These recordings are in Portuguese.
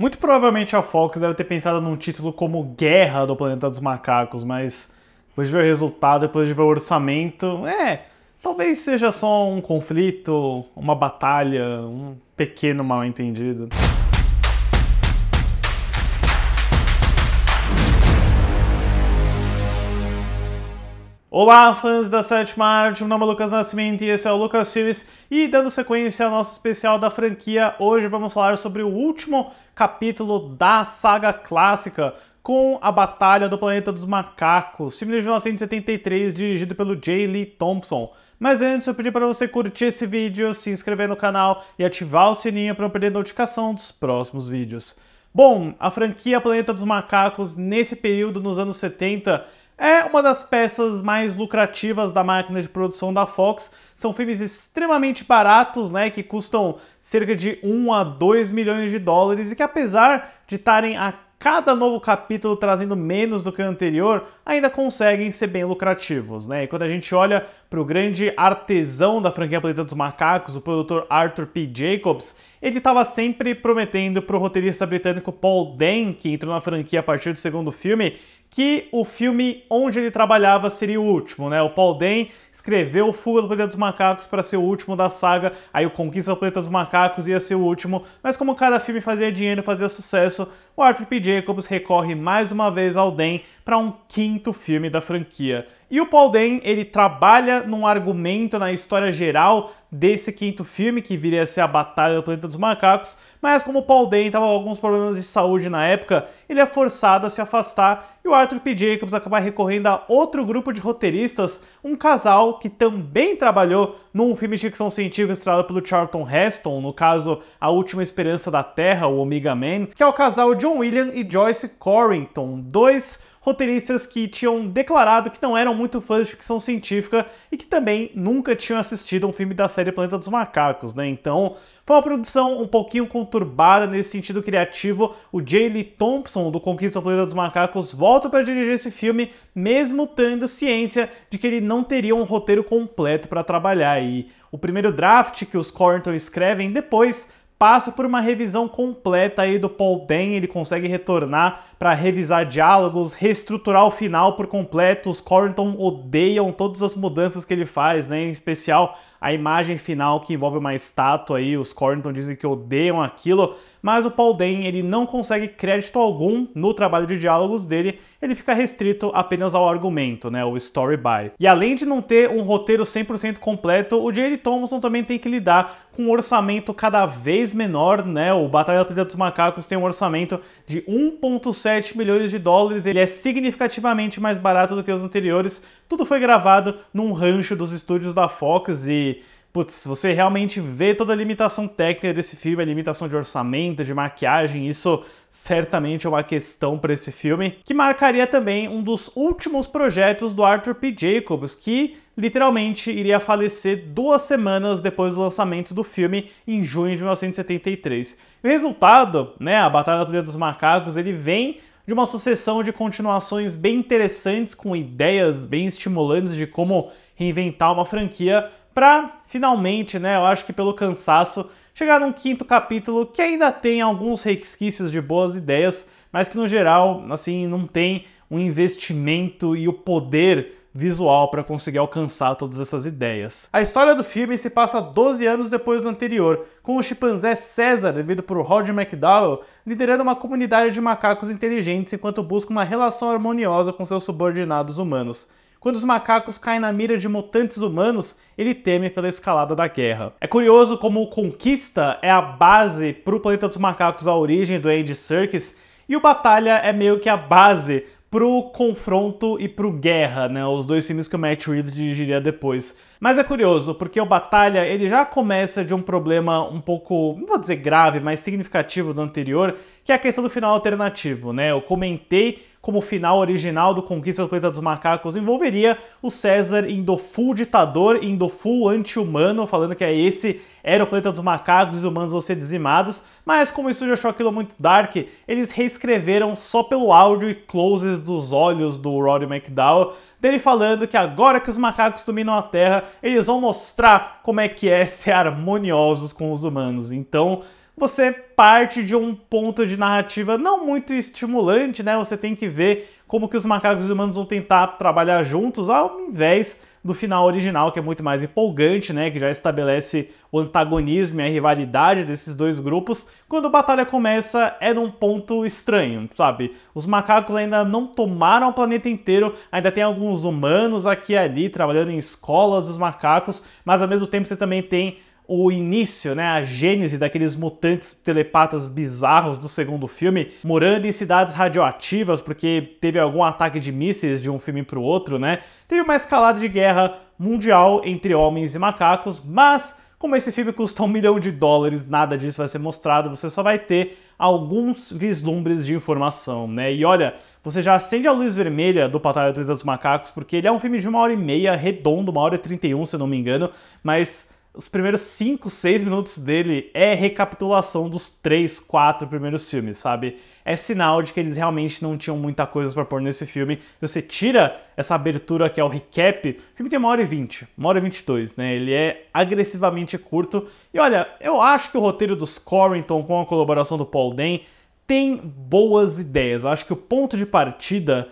Muito provavelmente a Fox deve ter pensado num título como Guerra do Planeta dos Macacos, mas depois de ver o resultado, depois de ver o orçamento, é, talvez seja só um conflito, uma batalha, um pequeno mal-entendido. Olá, fãs da sétima arte, meu nome é Lucas Nascimento e esse é o Lucas Filmes. E dando sequência ao nosso especial da franquia, hoje vamos falar sobre o último capítulo da saga clássica com a Batalha do Planeta dos Macacos, filme de 1973, dirigido pelo J. Lee Thompson. Mas antes, eu pedi para você curtir esse vídeo, se inscrever no canal e ativar o sininho para não perder notificação dos próximos vídeos. Bom, a franquia Planeta dos Macacos, nesse período, nos anos 70, é uma das peças mais lucrativas da máquina de produção da Fox. São filmes extremamente baratos, né, que custam cerca de 1 a 2 milhões de dólares e que apesar de estarem a cada novo capítulo trazendo menos do que o anterior, ainda conseguem ser bem lucrativos, né? E quando a gente olha para o grande artesão da franquia Planeta dos Macacos, o produtor Arthur P. Jacobs, ele estava sempre prometendo para o roteirista britânico Paul Dan, que entrou na franquia a partir do segundo filme, que o filme onde ele trabalhava seria o último, né? O Paul Den escreveu o Fuga do Planeta dos Macacos para ser o último da saga, aí o Conquista do Planeta dos Macacos ia ser o último, mas como cada filme fazia dinheiro, fazia sucesso, o Arthur P. Jacobs recorre mais uma vez ao Den para um quinto filme da franquia. E o Paul Den, ele trabalha num argumento na história geral desse quinto filme, que viria a ser a Batalha do Planeta dos Macacos, mas como Paul Dane estava com alguns problemas de saúde na época, ele é forçado a se afastar e o Arthur P. Jacobs acaba recorrendo a outro grupo de roteiristas, um casal que também trabalhou num filme de ficção científica estrelado pelo Charlton Heston, no caso A Última Esperança da Terra, o Omega Man, que é o casal John William e Joyce Corrington, dois roteiristas que tinham declarado que não eram muito fãs de ficção científica e que também nunca tinham assistido um filme da série Planeta dos Macacos, né? Então, foi uma produção um pouquinho conturbada nesse sentido criativo. O J. Lee Thompson, do Conquista Planeta dos Macacos, volta para dirigir esse filme, mesmo tendo ciência de que ele não teria um roteiro completo para trabalhar. E o primeiro draft que os Corinton escrevem depois passa por uma revisão completa aí do Paul Ben, ele consegue retornar para revisar diálogos, reestruturar o final por completo. Os Corrington odeiam todas as mudanças que ele faz, né? Em especial a imagem final que envolve uma estátua aí, os Cornington dizem que odeiam aquilo, mas o Paul Den ele não consegue crédito algum no trabalho de diálogos dele, ele fica restrito apenas ao argumento, né, o story by. E além de não ter um roteiro 100% completo, o J.D. Thompson também tem que lidar com um orçamento cada vez menor, né, o Batalha da dos Macacos tem um orçamento de 1.7 milhões de dólares, ele é significativamente mais barato do que os anteriores, tudo foi gravado num rancho dos estúdios da Fox e putz, você realmente vê toda a limitação técnica desse filme, a limitação de orçamento, de maquiagem, isso certamente é uma questão para esse filme, que marcaria também um dos últimos projetos do Arthur P. Jacobs, que literalmente iria falecer duas semanas depois do lançamento do filme, em junho de 1973. E o resultado, né, a Batalha da Trilha dos Macacos, ele vem de uma sucessão de continuações bem interessantes, com ideias bem estimulantes de como reinventar uma franquia, para finalmente, né, eu acho que pelo cansaço, chegar num quinto capítulo que ainda tem alguns resquícios de boas ideias, mas que no geral, assim, não tem um investimento e o poder visual para conseguir alcançar todas essas ideias. A história do filme se passa 12 anos depois do anterior, com o chimpanzé César, devido por Roger McDowell, liderando uma comunidade de macacos inteligentes enquanto busca uma relação harmoniosa com seus subordinados humanos. Quando os macacos caem na mira de mutantes humanos, ele teme pela escalada da guerra. É curioso como o Conquista é a base para o Planeta dos Macacos, a origem do Andy Serkis, e o Batalha é meio que a base pro confronto e pro guerra, né? Os dois filmes que o Matt Reeves dirigiria depois. Mas é curioso, porque o Batalha, ele já começa de um problema um pouco, não vou dizer grave, mas significativo do anterior, que é a questão do final alternativo, né? Eu comentei como o final original do Conquista do Planeta dos Macacos envolveria o César indo full ditador, indo full anti-humano, falando que é esse era o planeta dos macacos e os humanos vão ser dizimados, mas como o estúdio achou aquilo muito dark, eles reescreveram só pelo áudio e closes dos olhos do Roddy McDowell, dele falando que agora que os macacos dominam a Terra, eles vão mostrar como é que é ser harmoniosos com os humanos. Então, você parte de um ponto de narrativa não muito estimulante, né? Você tem que ver como que os macacos e os humanos vão tentar trabalhar juntos, ao invés do final original, que é muito mais empolgante, né? Que já estabelece o antagonismo e a rivalidade desses dois grupos. Quando a batalha começa, é num ponto estranho, sabe? Os macacos ainda não tomaram o planeta inteiro, ainda tem alguns humanos aqui e ali trabalhando em escolas dos macacos, mas ao mesmo tempo você também tem o início, né, a gênese daqueles mutantes telepatas bizarros do segundo filme, morando em cidades radioativas porque teve algum ataque de mísseis de um filme para o outro, né? Teve uma escalada de guerra mundial entre homens e macacos, mas como esse filme custa um milhão de dólares, nada disso vai ser mostrado, você só vai ter alguns vislumbres de informação, né? E olha, você já acende a luz vermelha do Batalha dos Macacos, porque ele é um filme de uma hora e meia, redondo, uma hora e trinta e um, se não me engano, mas os primeiros 5, 6 minutos dele é recapitulação dos 3, 4 primeiros filmes, sabe? É sinal de que eles realmente não tinham muita coisa para pôr nesse filme. você tira essa abertura que é o recap, o filme tem uma hora e vinte, uma hora e vinte e dois, né? Ele é agressivamente curto. E olha, eu acho que o roteiro dos Corrington com a colaboração do Paul Den tem boas ideias. Eu acho que o ponto de partida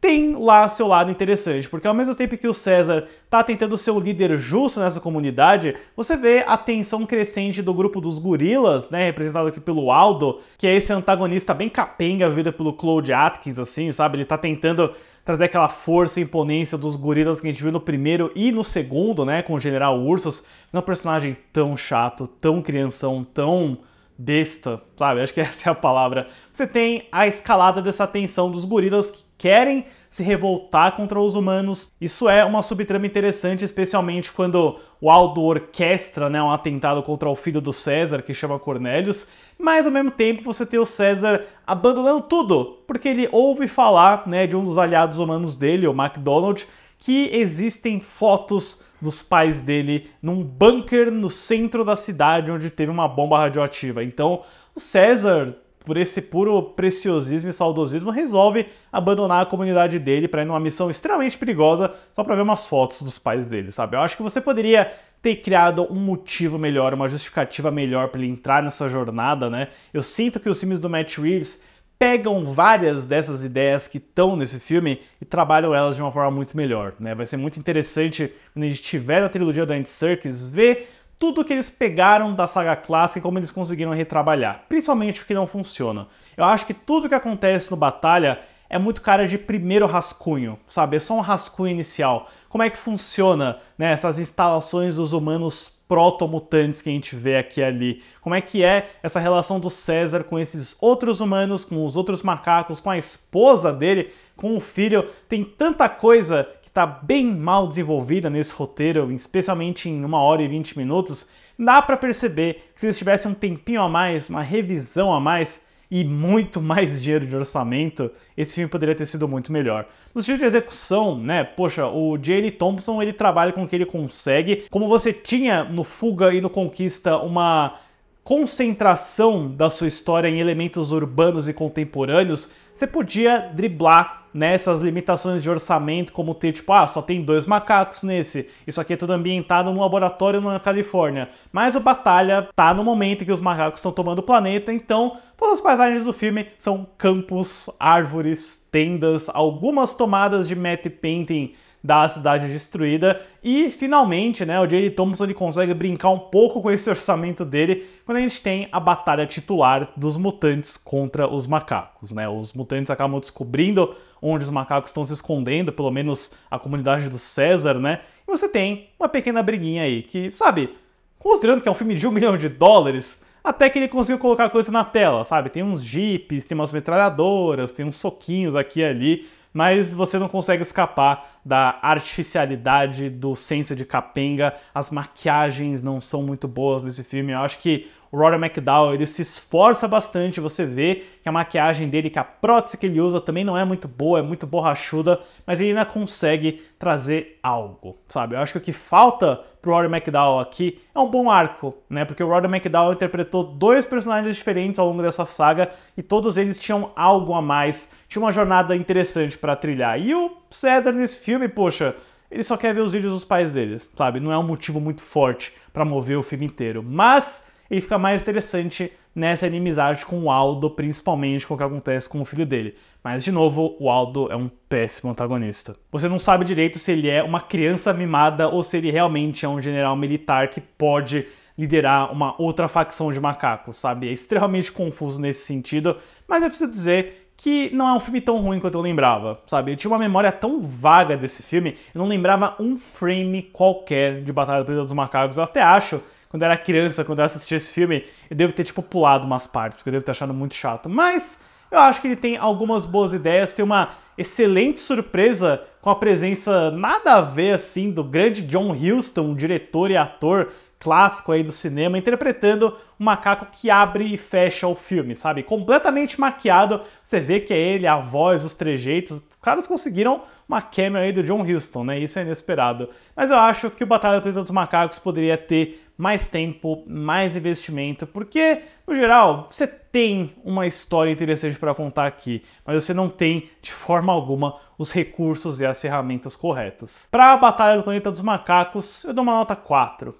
tem lá seu lado interessante, porque ao mesmo tempo que o César está tentando ser o líder justo nessa comunidade, você vê a tensão crescente do grupo dos gorilas, né, representado aqui pelo Aldo, que é esse antagonista bem capenga vindo pelo Claude Atkins, assim, sabe? Ele está tentando trazer aquela força e imponência dos gorilas que a gente viu no primeiro e no segundo, né, com o General Ursus, é um personagem tão chato, tão crianção, tão besta, sabe? Acho que essa é a palavra. Você tem a escalada dessa tensão dos gorilas que querem se revoltar contra os humanos. Isso é uma subtrama interessante, especialmente quando o Aldo orquestra né, um atentado contra o filho do César, que chama Cornélios, mas ao mesmo tempo você tem o César abandonando tudo, porque ele ouve falar né, de um dos aliados humanos dele, o MacDonald, que existem fotos dos pais dele num bunker no centro da cidade onde teve uma bomba radioativa. Então, o César, por esse puro preciosismo e saudosismo, resolve abandonar a comunidade dele para ir numa missão extremamente perigosa só para ver umas fotos dos pais dele, sabe? Eu acho que você poderia ter criado um motivo melhor, uma justificativa melhor para ele entrar nessa jornada, né? Eu sinto que os filmes do Matt Reeves pegam várias dessas ideias que estão nesse filme e trabalham elas de uma forma muito melhor. Né? Vai ser muito interessante quando a gente estiver na trilogia do Andy Serkis ver tudo que eles pegaram da saga clássica e como eles conseguiram retrabalhar, principalmente o que não funciona. Eu acho que tudo que acontece no Batalha é muito cara de primeiro rascunho, sabe? É só um rascunho inicial. Como é que funciona né, essas instalações dos humanos protomutantes que a gente vê aqui e ali. Como é que é essa relação do César com esses outros humanos, com os outros macacos, com a esposa dele, com o filho? Tem tanta coisa que está bem mal desenvolvida nesse roteiro, especialmente em uma hora e 20 minutos. Dá para perceber que se eles tivessem um tempinho a mais, uma revisão a mais, e muito mais dinheiro de orçamento, esse filme poderia ter sido muito melhor. No sentido de execução, né? Poxa, o J.L. Thompson ele trabalha com o que ele consegue. Como você tinha no Fuga e no Conquista uma concentração da sua história em elementos urbanos e contemporâneos, você podia driblar nessas né, limitações de orçamento, como ter, tipo, ah, só tem dois macacos nesse. Isso aqui é tudo ambientado num laboratório na Califórnia. Mas o Batalha tá no momento em que os macacos estão tomando o planeta, então todas as paisagens do filme são campos, árvores, tendas, algumas tomadas de matte painting da cidade destruída. E finalmente, né, o J.D. Thompson ele consegue brincar um pouco com esse orçamento dele quando a gente tem a batalha titular dos mutantes contra os macacos, né? Os mutantes acabam descobrindo onde os macacos estão se escondendo, pelo menos a comunidade do César, né? E você tem uma pequena briguinha aí que, sabe, considerando que é um filme de um milhão de dólares, até que ele conseguiu colocar coisa na tela, sabe? Tem uns jipes, tem umas metralhadoras, tem uns soquinhos aqui e ali mas você não consegue escapar da artificialidade do senso de capenga. As maquiagens não são muito boas nesse filme. Eu acho que o Rory McDowell ele se esforça bastante, você vê que a maquiagem dele, que a prótese que ele usa também não é muito boa, é muito borrachuda, mas ele ainda consegue trazer algo, sabe? Eu acho que o que falta pro Rory McDowell aqui é um bom arco, né? Porque o Rory McDowell interpretou dois personagens diferentes ao longo dessa saga e todos eles tinham algo a mais, tinha uma jornada interessante para trilhar. E o César nesse filme, poxa, ele só quer ver os vídeos dos pais deles, sabe? Não é um motivo muito forte para mover o filme inteiro. Mas e fica mais interessante nessa inimizade com o Aldo, principalmente com o que acontece com o filho dele. Mas, de novo, o Aldo é um péssimo antagonista. Você não sabe direito se ele é uma criança mimada ou se ele realmente é um general militar que pode liderar uma outra facção de macacos, sabe? É extremamente confuso nesse sentido, mas eu preciso dizer que não é um filme tão ruim quanto eu lembrava, sabe? Eu tinha uma memória tão vaga desse filme, eu não lembrava um frame qualquer de Batalha do Planeta dos Macacos. Eu até acho quando eu era criança, quando eu assistia esse filme, eu devo ter, tipo, pulado umas partes, porque eu devo ter achado muito chato. Mas eu acho que ele tem algumas boas ideias, tem uma excelente surpresa com a presença nada a ver, assim, do grande John Huston, um diretor e ator clássico aí do cinema, interpretando um macaco que abre e fecha o filme, sabe? Completamente maquiado, você vê que é ele, a voz, os trejeitos. Os caras conseguiram uma cameo aí do John Huston, né? Isso é inesperado. Mas eu acho que o Batalha do dos Macacos poderia ter mais tempo, mais investimento, porque no geral você tem uma história interessante para contar aqui, mas você não tem de forma alguma os recursos e as ferramentas corretas. Para a Batalha do Planeta dos Macacos, eu dou uma nota 4,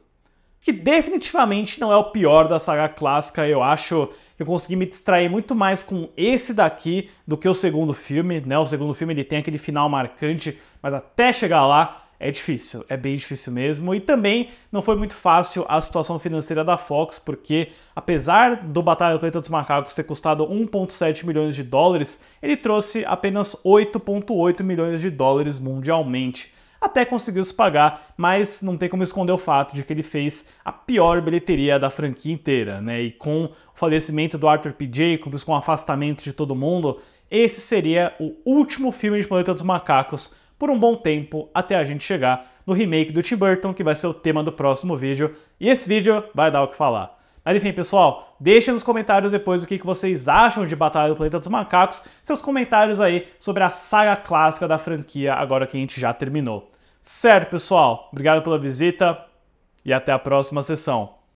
que definitivamente não é o pior da saga clássica, eu acho que eu consegui me distrair muito mais com esse daqui do que o segundo filme, né? O segundo filme ele tem aquele final marcante, mas até chegar lá é difícil, é bem difícil mesmo. E também não foi muito fácil a situação financeira da Fox, porque apesar do Batalha do Planeta dos Macacos ter custado 1,7 milhões de dólares, ele trouxe apenas 8,8 milhões de dólares mundialmente. Até conseguiu se pagar, mas não tem como esconder o fato de que ele fez a pior bilheteria da franquia inteira, né? E com o falecimento do Arthur P. Jacobs, com o afastamento de todo mundo, esse seria o último filme de Planeta dos Macacos por um bom tempo até a gente chegar no remake do Tim Burton, que vai ser o tema do próximo vídeo. E esse vídeo vai dar o que falar. Mas enfim, pessoal, deixem nos comentários depois o que vocês acham de Batalha do Planeta dos Macacos, seus comentários aí sobre a saga clássica da franquia, agora que a gente já terminou. Certo, pessoal? Obrigado pela visita e até a próxima sessão.